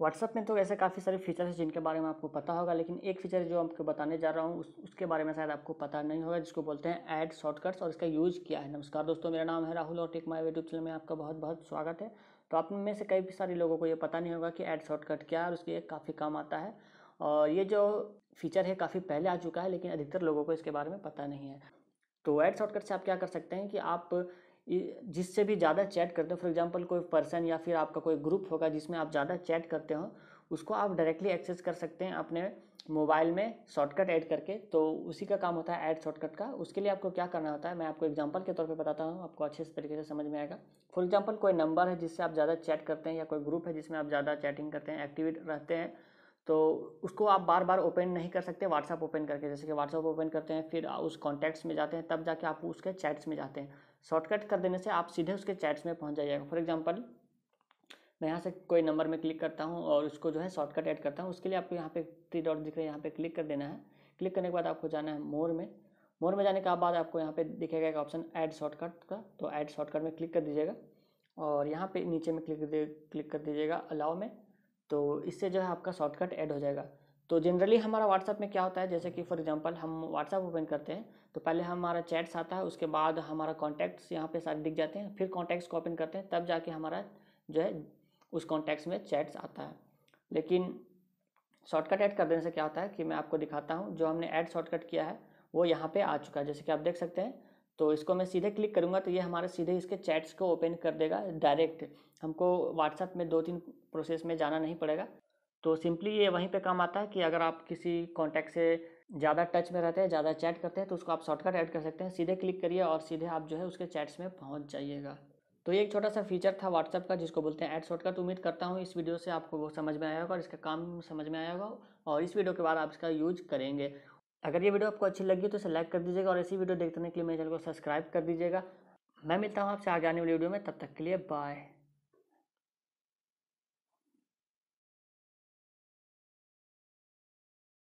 WhatsApp में तो ऐसे काफ़ी सारे फीचर्स हैं जिनके बारे में आपको पता होगा लेकिन एक फीचर जो आपको बताने जा रहा हूँ उस, उसके बारे में शायद आपको पता नहीं होगा जिसको बोलते हैं ऐड शॉर्टकट्स और इसका यूज़ किया है नमस्कार दोस्तों मेरा नाम है राहुल और टेक माई यूट्यूब चैनल में आपका बहुत बहुत स्वागत है तो आप में से कई सारे लोगों को ये पता नहीं होगा कि ऐड शॉर्टकट क्या है और उसके काफ़ी काम आता है और ये जो फीचर है काफ़ी पहले आ चुका है लेकिन अधिकतर लोगों को इसके बारे में पता नहीं है तो ऐड शॉर्टकट से आप क्या कर सकते हैं कि आप जिससे भी ज़्यादा चैट करते हो फॉर एग्जांपल कोई पर्सन या फिर आपका कोई ग्रुप होगा जिसमें आप ज़्यादा चैट करते हो उसको आप डायरेक्टली एक्सेस कर सकते हैं अपने मोबाइल में शॉर्टकट ऐड करके तो उसी का काम होता है ऐड शॉर्टकट का उसके लिए आपको क्या करना होता है मैं आपको एग्जांपल के तौर पे बताता हूँ आपको अच्छे से तरीके से समझ में आएगा फॉर एग्जांपल कोई नंबर है जिससे आप ज़्यादा चैट करते हैं या कोई ग्रुप है जिसमें आप ज़्यादा चैटिंग करते हैं एक्टिव रहते हैं तो उसको आप बार बार ओपन नहीं कर सकते व्हाट्सअप ओपन करके जैसे कि व्हाट्सअप ओपन करते हैं फिर उस कॉन्टैक्ट्स में जाते हैं तब जाके आप उसके चैट्स में जाते हैं शॉर्टकट कर देने से आप सीधे उसके चैट्स में पहुंच जाइएगा फॉर एग्जांपल मैं यहाँ से कोई नंबर में क्लिक करता हूँ और उसको जो है शॉर्टकट ऐड करता हूँ उसके लिए आपको यहाँ पे थ्री डॉट दिख रहे हैं यहाँ पे क्लिक कर देना है क्लिक करने के बाद आपको जाना है मोर में मोर में जाने के बाद आपको यहाँ पे दिखेगा एक ऑप्शन ऐड शॉर्टकट का तो ऐड शॉर्टकट में क्लिक कर दीजिएगा और यहाँ पे नीचे में क्लिक क्लिक कर दीजिएगा अलाव में तो इससे जो है आपका शॉर्टकट ऐड हो जाएगा तो जनरली हमारा व्हाट्सअप में क्या होता है जैसे कि फॉर एग्जांपल हम व्हाट्सअप ओपन करते हैं तो पहले हमारा चैट्स आता है उसके बाद हमारा कॉन्टैक्ट्स यहाँ पे सारे दिख जाते हैं फिर कॉन्टैक्ट्स को ओपन करते हैं तब जाके हमारा जो है उस कॉन्टैक्ट्स में चैट्स आता है लेकिन शॉर्टकट ऐड कर देने से क्या होता है कि मैं आपको दिखाता हूँ जो हमने ऐड शॉर्टकट किया है वो यहाँ पर आ चुका है जैसे कि आप देख सकते हैं तो इसको मैं सीधे क्लिक करूँगा तो ये हमारे सीधे इसके चैट्स को ओपन कर देगा डायरेक्ट हमको व्हाट्सअप में दो तीन प्रोसेस में जाना नहीं पड़ेगा तो सिंपली ये वहीं पे काम आता है कि अगर आप किसी कॉन्टैक्ट से ज़्यादा टच में रहते हैं ज़्यादा चैट करते हैं तो उसको आप शॉर्टकट ऐड कर सकते हैं सीधे क्लिक करिए और सीधे आप जो है उसके चैट्स में पहुँच जाइएगा तो ये एक छोटा सा फीचर था व्हाट्सअप का जिसको बोलते हैं ऐड शॉर्टकट उम्मीद करता हूँ इस वीडियो से आपको वो समझ में आया होगा और इसका काम समझ में आया होगा और इस वीडियो के बाद आप इसका यूज करेंगे अगर ये वीडियो आपको अच्छी लगी तो इसे लाइक कर दीजिएगा और ऐसी वीडियो देखने के लिए मेरे चैनल को सब्सक्राइब कर दीजिएगा मैं मिलता हूँ आपसे आगे आने वाली वीडियो में तब तक के लिए बाय